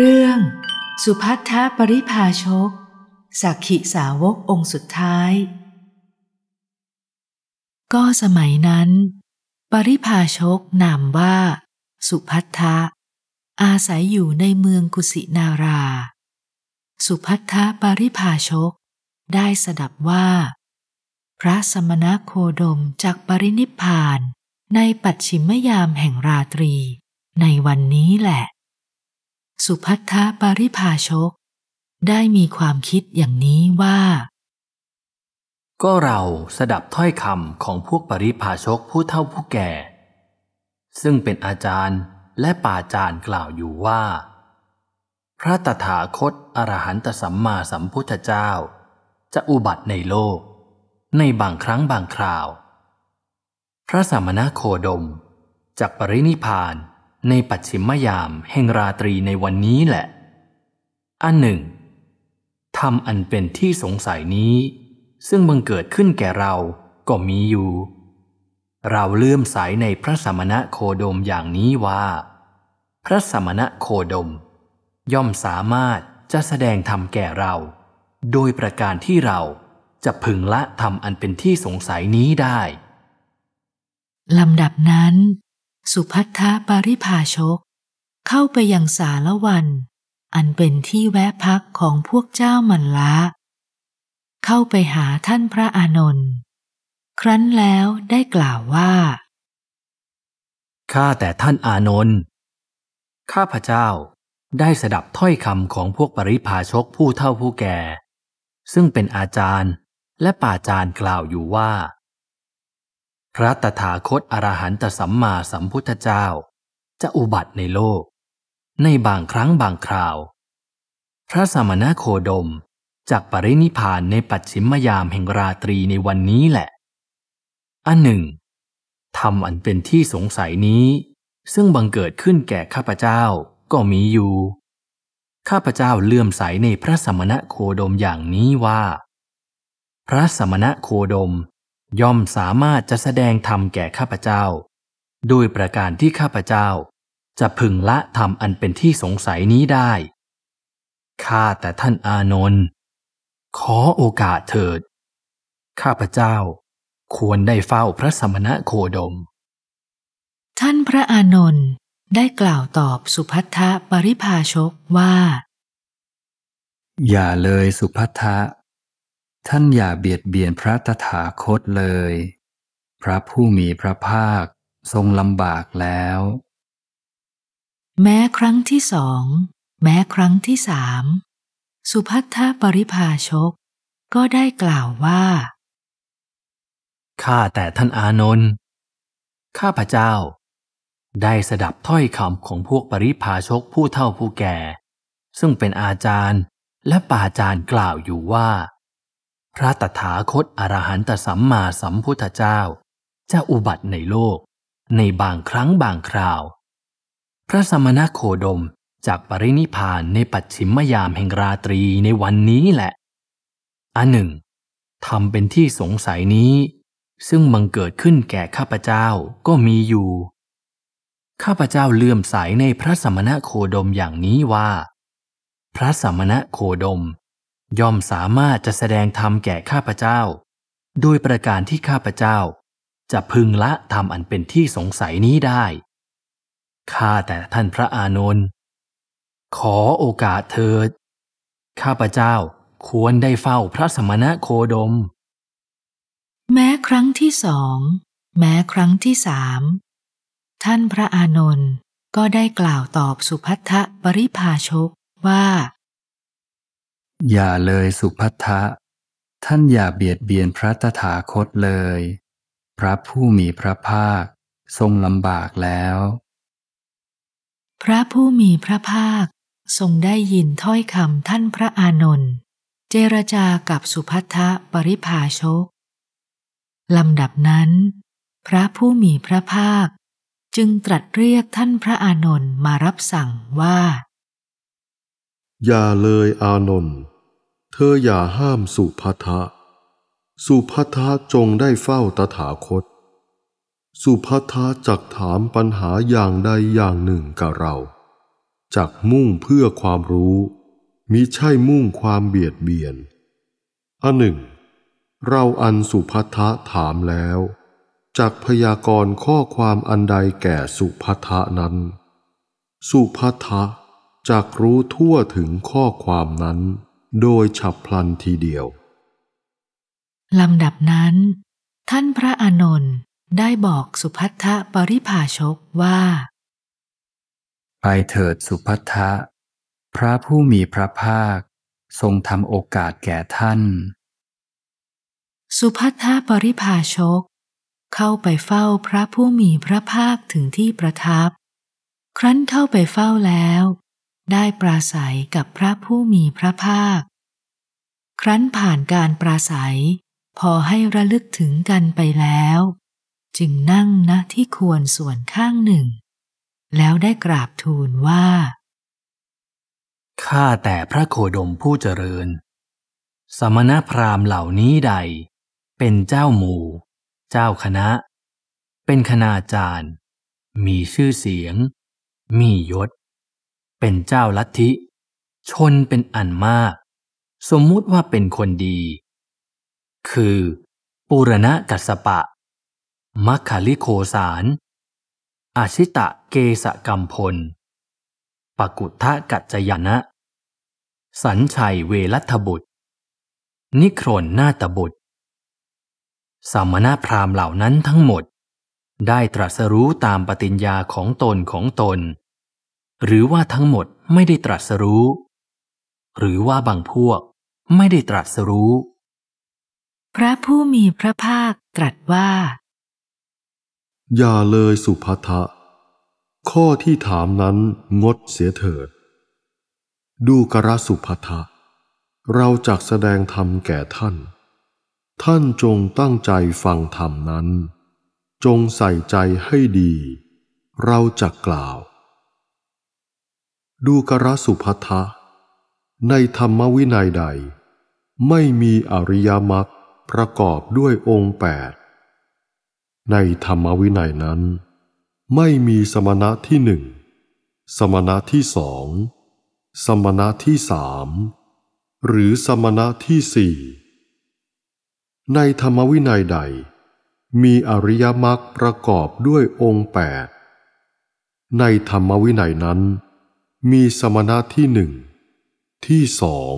เรื่อง สุพัทธปริภาชก สักขิสาวกองค์สุดท้าย ก็สมัยนั้น ปริภาชกนามว่า สุพัทธะอาศัยอยู่ในเมืองกุสินารา สุพัทธปริภาชก ได้สดับว่า พระสมณโคดมจากปรินิพานในปัจฉิมยามแห่งราตรีในวันนี้แหละสุพัทธปริภาชก ได้มีความคิดอย่างนี้ว่า ก็เราสดับถ้อยคำของพวกปริภาชกผู้เท่าผู้แก่ ซึ่งเป็นอาจารย์และป่าจารย์กล่าวอยู่ว่า พระตถาคตอรหันตสัมมาสัมพุทธเจ้า จะอุบัติในโลก ในบางครั้งบางคราว พระสมณโคดม จากปรินิพานในปัจฉิมยามแห่งราตรีในวันนี้แหละ อันหนึ่งธรรมอันเป็นที่สงสัยนี้ ซึ่งบังเกิดขึ้นแก่เราก็มีอยู่ เราเลื่อมใสในพระสมณะโคดมอย่างนี้ว่า พระสมณะโคดม ย่อมสามารถจะแสดงธรรมแก่เรา โดยประการที่เราจะพึงละธรรมอันเป็นที่สงสัยนี้ได้ ลำดับนั้นสุพัทธะปริภาชกเข้าไปยังสารวัน อันเป็นที่แวะพักของพวกเจ้ามันละเข้าไปหาท่านพระอานนท์ครั้นแล้วได้กล่าวว่าข้าแต่ท่านอานนท์ข้าพระเจ้าได้สดับถ้อยคำของพวกปริพาชกผู้เท่าผู้แก่ ซึ่งเป็นอาจารย์และป่าจารย์กล่าวอยู่ว่าพระตถาคตอรหันตสัมมาสัมพุทธเจ้า จะอุบัติในโลก ในบางครั้งบางคราว พระสมณโคดมจากปรินิพานในปัจฉิมยามแห่งราตรีในวันนี้แหละ อันหนึ่ง ธรรมอันเป็นที่สงสัยนี้ ซึ่งบังเกิดขึ้นแก่ข้าพเจ้าก็มีอยู่ ข้าพเจ้าเลื่อมใสในพระสมณโคดมอย่างนี้ว่า พระสมณโคดมย่อมสามารถจะแสดงธรรมแก่ข้าพเจ้าโดยประการที่ข้าพเจ้าจะพึงละ ธรรมอันเป็นที่สงสัยนี้ได้ ข้าแต่ท่านอานนท์ขอโอกาสเถิด ข้าพเจ้าควรได้เฝ้าพระสมณะโคดม ท่านพระอานนท์ได้กล่าวตอบสุพัทธะปริภาชกว่า อย่าเลยสุพัทธะท่านอย่าเบียดเบียนพระตถาคตเลย พระผู้มีพระภาคทรงลำบากแล้ว แม้ครั้งที่สอง แม้ครั้งที่สาม สุพัทธปริภาชก ก็ได้กล่าวว่า ข้าแต่ท่านอานนท์ข้าพระเจ้า ได้สดับถ้อยคำของพวกปริพาชกผู้เฒ่าผู้แก่ ซึ่งเป็นอาจารย์และป่าจารย์กล่าวอยู่ว่าพระตถาคตอรหันตสัมมาสัมพุทธเจ้า จะอุบัติในโลกในบางครั้งบางคราว พระสมณโคดมจากปรินิพานในปัจฉิมยามแห่งราตรีในวันนี้แหละอันหนึ่งทำเป็นที่สงสัยนี้ ซึ่งบังเกิดขึ้นแก่ข้าพเจ้าก็มีอยู่ ข้าพเจ้าเลื่อมใสในพระสมณโคดมอย่างนี้ว่า พระสมณโคดมย่อมสามารถจะแสดงธรรมแก่ข้าพเจ้าโดยประการที่ข้าพเจ้า จะพึงละธรรมอันเป็นที่สงสัยนี้ได้ ข้า แต่ท่านพระอานนท์ขอโอกาสเถิดข้าพเจ้าควรได้เฝ้าพระสมณะโคดม แม้ครั้งที่สอง แม้ครั้งที่สามท่านพระอานนท์ก็ได้กล่าวตอบสุพัทธปริภาชกว่าอย่าเลยสุพัทธะท่านอย่าเบียดเบียนพระตถาคตเลย พระผู้มีพระภาคทรงลำบากแล้ว พระผู้มีพระภาคทรงได้ยินถ้อยคำท่านพระอานนท์เจรจากับสุพัทธะปริภาชกลำดับนั้น พระผู้มีพระภาค จึงตรัสเรียกท่านพระอานนท์มารับสั่งว่าอย่าเลยอานนท์เธออย่าห้ามสุภัทะสุภัทะจงได้เฝ้าตถาคต สุภัทะจักถามปัญหาอย่างใดอย่างหนึ่งกับเราจักมุ่งเพื่อความรู้ มิใช่มุ่งความเบียดเบียนอันหนึ่ง เราอันสุภัทะถามแล้วจักพยากรณ์ข้อความอันใดแก่สุภัทะนั้น สุภัทะจักรู้ทั่วถึงข้อความนั้นโดยฉับพลันทีเดียว ลำดับนั้น ท่านพระอานนท์ได้บอกสุพัทธะปริภาชกว่า ไปเถิดสุพัทธะพระผู้มีพระภาคทรงทำโอกาสแก่ท่าน สุพัทธะปริภาชก เข้าไปเฝ้าพระผู้มีพระภาคถึงที่ประทับ ครั้นเข้าไปเฝ้าแล้วได้ปราศัยกับพระผู้มีพระภาค ครั้นผ่านการปราศัย พอให้ระลึกถึงกันไปแล้ว จึงนั่งณที่ควรส่วนข้างหนึ่ง แล้วได้กราบทูลว่า ข้าแต่พระโคดมผู้เจริญ สมณพราหมณ์เหล่านี้ใด เป็นเจ้าหมู่ เจ้าคณะ เป็นคณาจารย์ มีชื่อเสียง มียศเป็นเจ้าลัทธิ ชนเป็นอันมาก สมมุติว่าเป็นคนดี คือปุรณะกัสปะมัคคลิโคสาร อาชิตะเกสกัมพล ปกุทธะกัจจยนะ สัญชัยเวรัตบุตร นิครนนาตบุตรสมณพราหมณ์เหล่านั้นทั้งหมด ได้ตรัสรู้ตามปฏิญญาของตนของตนหรือว่าทั้งหมดไม่ได้ตรัสรู้ หรือว่าบางพวกไม่ได้ตรัสรู้ พระผู้มีพระภาคตรัสว่า อย่าเลยสุภัทะข้อที่ถามนั้นงดเสียเถิด ดูกระสุภัทะ เราจักแสดงธรรมแก่ท่าน ท่านจงตั้งใจฟังธรรมนั้น จงใส่ใจให้ดี เราจักกล่าวดูกรสุพัทะ ในธรรมวินัยใด ไม่มีอริยมรรคประกอบด้วยองค์แปดในธรรมวินัยนั้น ไม่มีสมณะที่หนึ่ง สมณะที่สอง สมณะที่สาม หรือสมณะที่สี่ ในธรรมวินัยใด มีอริยมรรคประกอบด้วยองค์แปดในธรรมวินัยนั้นมีสมณะที่หนึ่งที่สอง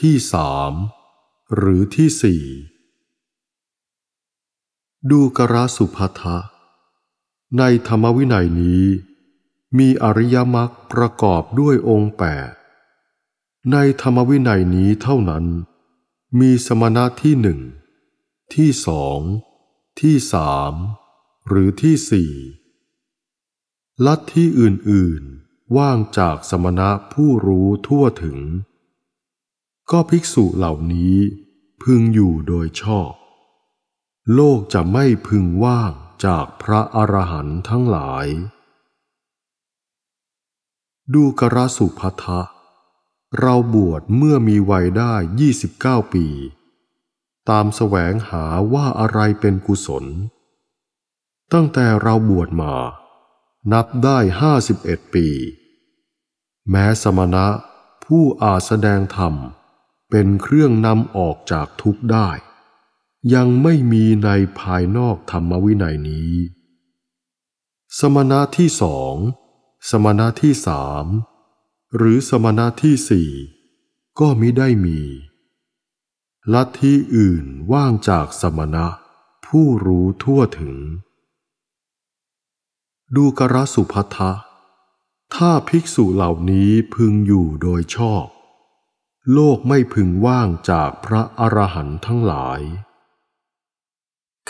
ที่สาม หรือที่สี่ดูกระสุภัทะในธรรมวินัยนี้ มีอริยมรรคประกอบด้วยองค์แปดในธรรมวินัยนี้เท่านั้น มีสมณะที่หนึ่งที่สองที่สามหรือที่สี่ลัทธิอื่น ๆว่างจากสมณะผู้รู้ทั่วถึง ก็ภิกษุเหล่านี้พึงอยู่โดยชอบ โลกจะไม่พึงว่างจากพระอรหันต์ทั้งหลาย ดูกระสุพัทะเราบวชเมื่อมีวัยได้ยี่สิบเก้าปี ตามแสวงหาว่าอะไรเป็นกุศล ตั้งแต่เราบวชมา นับได้ห้าสิบเอ็ดปีแม้สมณะผู้อาจแสดงธรรมเป็นเครื่องนำออกจากทุกข์ได้ ยังไม่มีในภายนอกธรรมวินัยนี้ สมณะที่สอง สมณะที่สาม หรือสมณะที่สี่ ก็มิได้มี ลัทธิอื่นว่างจากสมณะผู้รู้ทั่วถึง ดูกระสุพัทธะถ้าภิกษุเหล่านี้พึงอยู่โดยชอบ โลกไม่พึงว่างจากพระอรหันต์ทั้งหลาย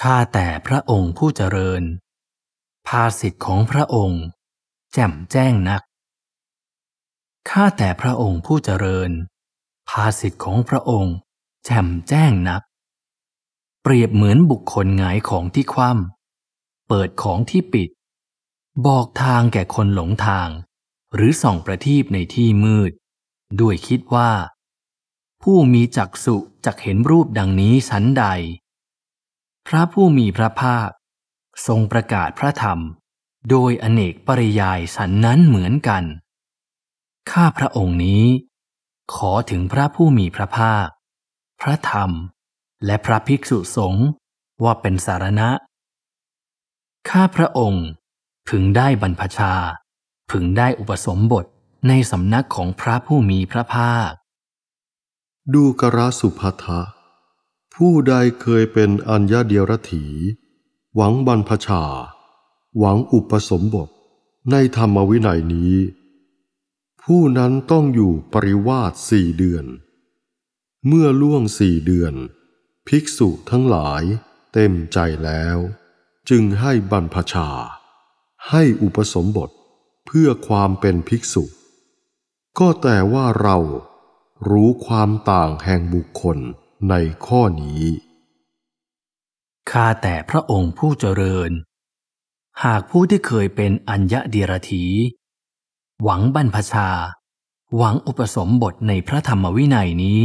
ข้าแต่พระองค์ผู้เจริญ ภาสิทธิ์ของพระองค์แจ่มแจ้งนัก ข้าแต่พระองค์ผู้เจริญ ภาสิทธิ์ของพระองค์แจ่มแจ้งนัก เปรียบเหมือนบุคคลหงายของที่คว่ำเปิดของที่ปิด บอกทางแก่คนหลงทางหรือส่องประทีปในที่มืด ด้วยคิดว่า ผู้มีจักสุจักเห็นรูปดังนี้ชั้นใด พระผู้มีพระภาค ทรงประกาศพระธรรม โดยอเนกปริยายสันนั้นเหมือนกัน ข้าพระองค์นี้ ขอถึงพระผู้มีพระภาค พระธรรม และพระภิกษุสงฆ์ว่าเป็นสารณะ ข้าพระองค์พึงได้บรรพชาพึงได้อุปสมบทในสำนักของพระผู้มีพระภาค ดูกระสุภัทะผู้ใดเคยเป็นอัญญาเดียรถี หวังบรรพชา หวังอุปสมบทในธรรมวินัยนี้ ผู้นั้นต้องอยู่ปริวาสสี่เดือน เมื่อล่วงสี่เดือน ภิกษุทั้งหลายเต็มใจแล้ว จึงให้บรรพชา ให้อุปสมบทเพื่อความเป็นภิกษุ ก็แต่ว่าเรารู้ความต่างแห่งบุคคลในข้อนี้ ข้าแต่พระองค์ผู้เจริญ หากผู้ที่เคยเป็นอัญญเดียรถี หวังบรรพชา หวังอุปสมบทในพระธรรมวินัยนี้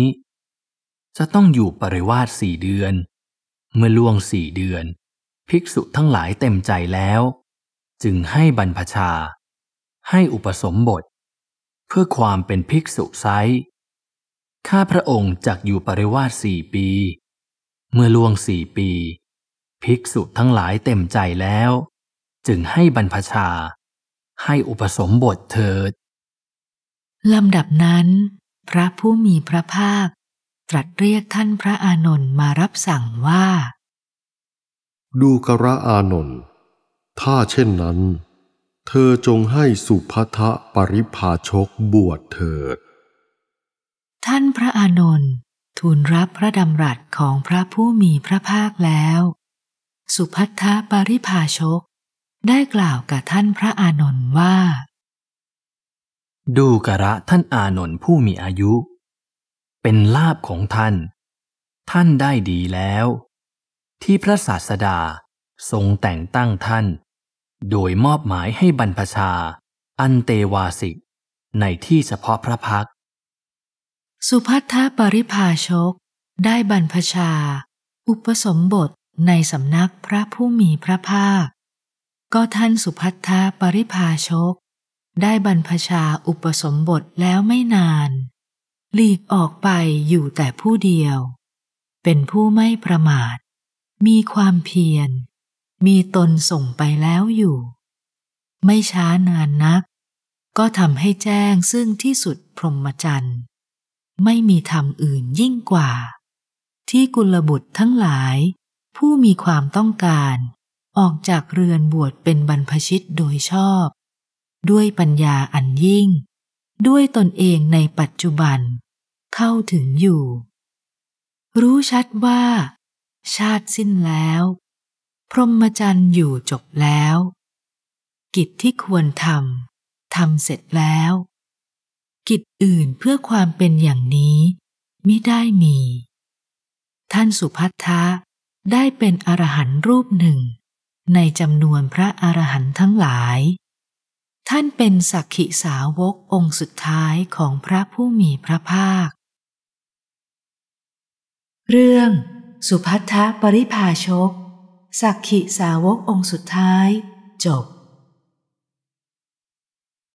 จะต้องอยู่ปริวาสสี่เดือน เมื่อล่วงสี่เดือน ภิกษุทั้งหลายเต็มใจแล้ว จึงให้บรรพชาให้อุปสมบท เพื่อความเป็นภิกษุไซข้าพระองค์จักอยู่ปริวาสสี่ปี เมื่อล่วงสี่ปี ภิกษุทั้งหลายเต็มใจแล้ว จึงให้บรรพชาให้อุปสมบทเถิดลำดับนั้น พระผู้มีพระภาคตรัสเรียกท่านพระอานนท์มารับสั่งว่า ดูกระอานนท์ถ้าเช่นนั้นเธอจงให้สุภัทะปริภาชกบวชเถิด ท่านพระอานนท์ทูลรับพระดำรัสของพระผู้มีพระภาคแล้ว สุภัทะปริภาชก ได้กล่าวกับท่านพระอานนท์ว่า ดูกระท่านอานนท์ผู้มีอายุ เป็นลาบของท่าน ท่านได้ดีแล้ว ที่พระศาสดาทรงแต่งตั้งท่านโดยมอบหมายให้บรรพชา อันเตวาสิกในที่เฉพาะพระพัก สุพัทธปริภาชก ได้บรรพชา อุปสมบทในสำนักพระผู้มีพระภาค ก็ท่านสุพัทธปริภาชก ได้บรรพชาอุปสมบทแล้วไม่นานหลีกออกไปอยู่แต่ผู้เดียว เป็นผู้ไม่ประมาท มีความเพียรมีตนส่งไปแล้วอยู่ ไม่ช้านานนัก ก็ทำให้แจ้งซึ่งที่สุดพรหมจรรย์ ไม่มีธรรมอื่นยิ่งกว่า ที่กุลบุตรทั้งหลาย ผู้มีความต้องการ ออกจากเรือนบวชเป็นบรรพชิตโดยชอบ ด้วยปัญญาอันยิ่ง ด้วยตนเองในปัจจุบันเข้าถึงอยู่ รู้ชัดว่า ชาติสิ้นแล้วพรหมจรรย์อยู่จบแล้ว กิจที่ควรทำทำเสร็จแล้ว กิจอื่นเพื่อความเป็นอย่างนี้ไม่ได้มี ท่านสุพัทธะได้เป็นอรหันต์รูปหนึ่ง ในจำนวนพระอรหันต์ทั้งหลาย ท่านเป็นสักขิสาวกองค์สุดท้ายของพระผู้มีพระภาค เรื่องสุพัทธะปริภาชกสักขิสาวกองค์สุดท้ายจบ